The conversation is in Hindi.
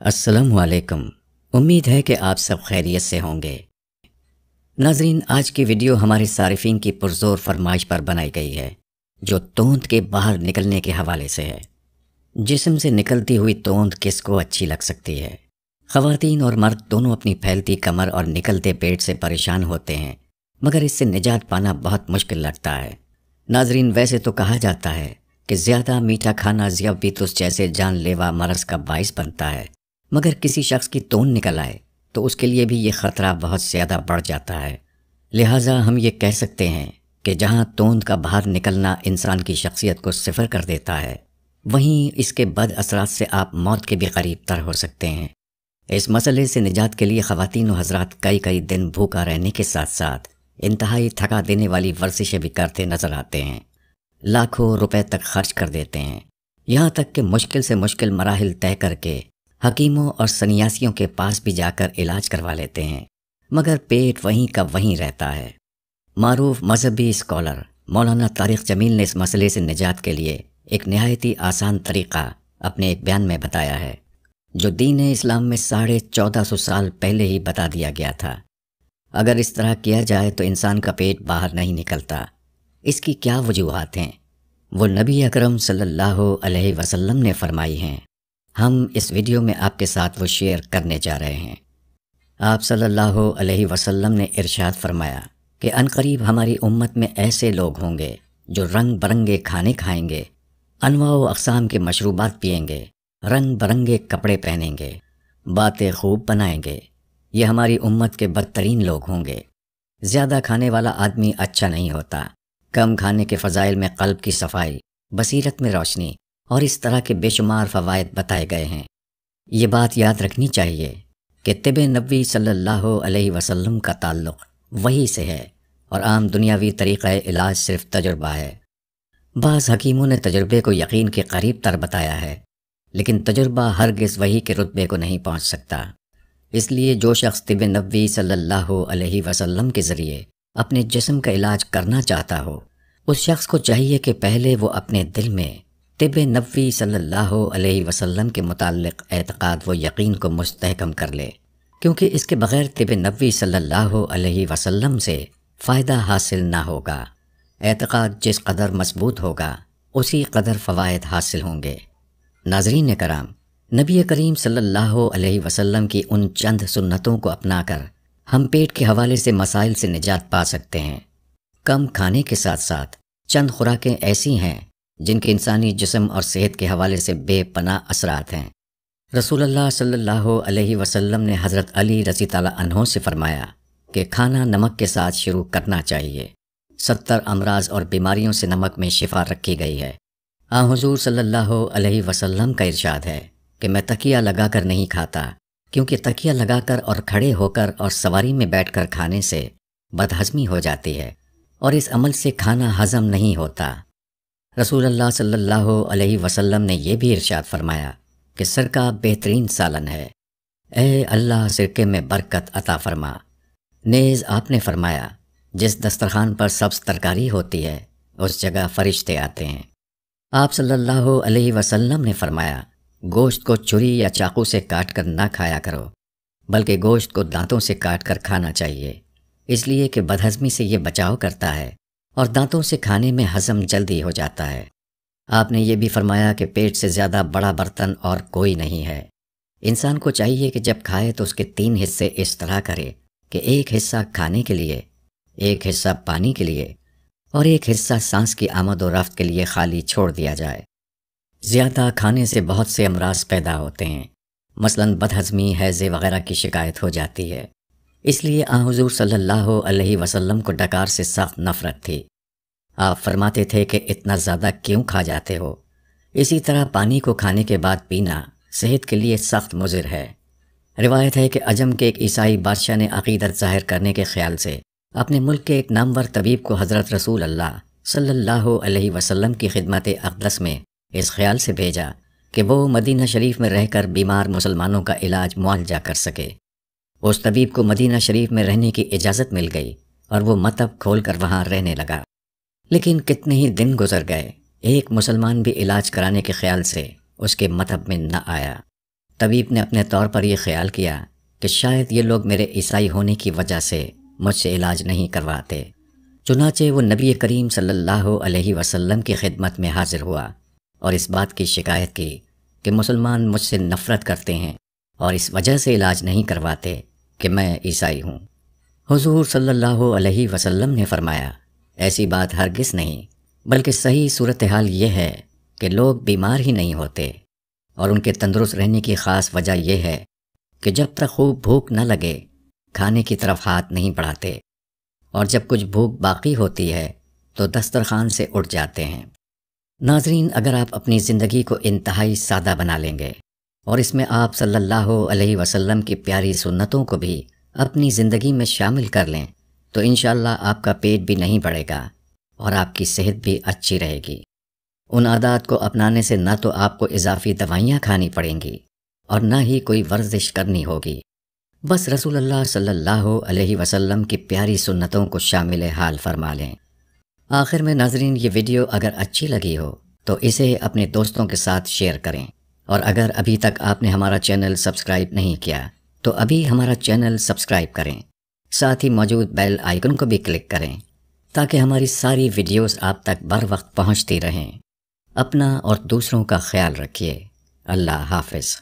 वालेकुम उम्मीद है कि आप सब खैरियत से होंगे नाजरीन आज की वीडियो हमारे सार्फिन की पुरजोर फरमाइश पर बनाई गई है जो तोंद के बाहर निकलने के हवाले से है जिसम से निकलती हुई तोंद किसको अच्छी लग सकती है खवतिन और मर्द दोनों अपनी फैलती कमर और निकलते पेट से परेशान होते हैं मगर इससे निजात पाना बहुत मुश्किल लगता है नाजरीन वैसे तो कहा जाता है कि ज़्यादा मीठा खाना जियाबीतुस तो जैसे जानलेवा मरस का बायस बनता है मगर किसी शख्स की तोन निकल आए तो उसके लिए भी ये ख़तरा बहुत ज़्यादा बढ़ जाता है लिहाजा हम ये कह सकते हैं कि जहाँ तोंद का बाहर निकलना इंसान की शख्सियत को सिफर कर देता है वहीं इसके बद असरात से आप मौत के भी करीब तर हो सकते हैं इस मसले से निजात के लिए खातिन हजरात कई कई दिन भूखा रहने के साथ साथ इंतहाई थका देने वाली वर्जिशें भी करते नज़र आते हैं लाखों रुपए तक खर्च कर देते हैं यहाँ तक कि मुश्किल से मुश्किल मराहल तय करके हकीमों और सन्यासियों के पास भी जाकर इलाज करवा लेते हैं मगर पेट वहीं का वहीं रहता है मरूफ मजहबी स्कॉलर मौलाना तारिक जमील ने इस मसले से निजात के लिए एक नहायती आसान तरीका अपने एक बयान में बताया है जो दीन इस्लाम में साढ़े चौदह सौ साल पहले ही बता दिया गया था अगर इस तरह किया जाए तो इंसान का पेट बाहर नहीं निकलता इसकी क्या वजूहत हैं वो नबी अकरम सल्लल्लाहु अलैहि वसल्लम ने फरमाई हैं हम इस वीडियो में आपके साथ वो शेयर करने जा रहे हैं आप सल्लल्लाहु अलैहि वसल्लम ने इरशाद फरमाया कि अनकरीब हमारी उम्मत में ऐसे लोग होंगे जो रंग बरंगे खाने खाएंगे अनवा अकसाम के मशरूबात पियेंगे रंग बरंगे कपड़े पहनेंगे बातें खूब बनाएंगे ये हमारी उम्मत के बदतरीन लोग होंगे ज़्यादा खाने वाला आदमी अच्छा नहीं होता कम खाने के फ़जाइल में कल्ब की सफाई बसीरत में रोशनी और इस तरह के बेशुमार फ़वाद बताए गए हैं ये बात याद रखनी चाहिए कि तिब नबी सल्लल्लाहु अलैहि वसल्लम का ताल्लुक़ वही से है और आम दुनियावी तरीक़ा इलाज सिर्फ तजुर्बा है बाज़ हकीमों ने तजुर्बे को यकीन के करीब तर बताया है लेकिन तजुर्बा हरगिज़ वही के रुतबे को नहीं पहुँच सकता इसलिए जो शख्स तिब नबी सल्लल्लाहु अलैहि वसल्लम के ज़रिए अपने जिसम का इलाज करना चाहता हो उस शख्स को चाहिए कि पहले वो अपने दिल में तिब नबी सल्ला अलैहि के मुतालिक एतक़ाद व यकीन को मुस्तकम कर ले क्योंकि इसके बग़ैर तब नबी सल्लल्लाहु अलैहि से फ़ायदा हासिल ना होगा एतक़ाद जिस कदर मजबूत होगा उसी कदर फ़वाद हासिल होंगे नाजरीन कराम नबी करीम सल्लल्लाहु अलैहि की उन चंद सुन्नतों को अपनाकर हम पेट के हवाले से मसाइल से निजात पा सकते हैं कम खाने के साथ साथ चंद खुराकें ऐसी हैं जिनके इंसानी जिसम और सेहत के हवाले से बेपना असरात हैं रसूलुल्लाह सल्लल्लाहु अलैहि वसल्लम ने हज़रत अली रजी तलाों से फ़रमाया कि खाना नमक के साथ शुरू करना चाहिए सत्तर अमराज और बीमारियों से नमक में शिफा रखी गई है आ हाँ हजूर सल्लल्लाहु अलैहि वसल्लम का इरशाद है कि मैं तकिया लगाकर नहीं खाता क्योंकि तकिया लगाकर और खड़े होकर और सवारी में कर खाने से बदहजमी हो जाती है और इस अमल से खाना हजम नहीं होता रसूल अल्लाह सल्लल्लाहु अलैहि वसल्लम ने यह भी इरशाद फरमाया कि सरका बेहतरीन सालन है ए अल्लाह सिरके में बरकत अता फरमा नेज़ आपने फरमाया जिस दस्तरखान पर सब्ज़ तरकारी होती है उस जगह फरिश्ते आते हैं आप सल्लल्लाहु अलैहि वसल्लम ने फरमाया गोश्त को छुरी या चाकू से काट कर ना खाया करो बल्कि गोश्त को दांतों से काट कर खाना चाहिए इसलिए कि बदहजमी से ये बचाव करता है और दांतों से खाने में हजम जल्दी हो जाता है आपने ये भी फरमाया कि पेट से ज़्यादा बड़ा बर्तन और कोई नहीं है इंसान को चाहिए कि जब खाए तो उसके तीन हिस्से इस तरह करे कि एक हिस्सा खाने के लिए एक हिस्सा पानी के लिए और एक हिस्सा सांस की आमद और रफ्त के लिए खाली छोड़ दिया जाए ज़्यादा खाने से बहुत से अमराज पैदा होते हैं मसलन बदहजमी हैज़े वगैरह की शिकायत हो जाती है इसलिए हजूर सल्ला अलैहि वसल्लम को डकार से सख्त नफरत थी आप फरमाते थे कि इतना ज़्यादा क्यों खा जाते हो इसी तरह पानी को खाने के बाद पीना सेहत के लिए सख्त मुजिर है रिवायत है कि अजम के एक ईसाई बादशाह ने अकीदत ज़ाहिर करने के ख्याल से अपने मुल्क के एक नामवर तबीब को हज़रत रसूल अल्लाह सल्ला वसलम की खिदमत अकदस में इस ख्याल से भेजा कि वो मदीना शरीफ में रहकर बीमार मुसलमानों का इलाज मुआवजा कर सके उस तबीब को मदीना शरीफ में रहने की इजाज़त मिल गई और वो मतब खोल कर वहाँ रहने लगा लेकिन कितने ही दिन गुजर गए एक मुसलमान भी इलाज कराने के ख्याल से उसके मतब में न आया तबीब ने अपने तौर पर यह ख्याल किया कि शायद ये लोग मेरे ईसाई होने की वजह से मुझसे इलाज नहीं करवाते चुनाचे वो नबी करीम सल्लल्लाहु अलैहि वसल्लम की खिदमत में हाजिर हुआ और इस बात की शिकायत की कि मुसलमान मुझसे नफ़रत करते हैं और इस वजह से इलाज नहीं करवाते कि मैं ईसाई हूँ हजूर सल्लल्लाहु अलैहि वसल्लम ने फरमाया ऐसी बात हरगिज़ नहीं बल्कि सही सूरत हाल यह है कि लोग बीमार ही नहीं होते और उनके तंदरुस्त रहने की ख़ास वजह यह है कि जब तक खूब भूख न लगे खाने की तरफ हाथ नहीं बढ़ाते और जब कुछ भूख बाकी होती है तो दस्तरखान से उठ जाते हैं नाजरीन अगर आप अपनी ज़िंदगी को इंतहाई सादा बना लेंगे और इसमें आप सल्लल्लाहु अलैहि वसल्लम की प्यारी सुन्नतों को भी अपनी ज़िंदगी में शामिल कर लें तो इन आपका पेट भी नहीं बढ़ेगा और आपकी सेहत भी अच्छी रहेगी उन आदात को अपनाने से ना तो आपको इजाफी दवाइयाँ खानी पड़ेंगी और ना ही कोई वर्जिश करनी होगी बस रसूल अल्लाह सल्लल्लाहु अलैहि वसल्लम की प्यारी सुन्नतों को शामिल हाल फरमा लें आखिर में नाजरीन ये वीडियो अगर अच्छी लगी हो तो इसे अपने दोस्तों के साथ शेयर करें और अगर अभी तक आपने हमारा चैनल सब्सक्राइब नहीं किया तो अभी हमारा चैनल सब्सक्राइब करें साथ ही मौजूद बेल आइकन को भी क्लिक करें ताकि हमारी सारी वीडियोस आप तक बर वक्त पहुँचती रहें अपना और दूसरों का ख्याल रखिए अल्लाह हाफिज़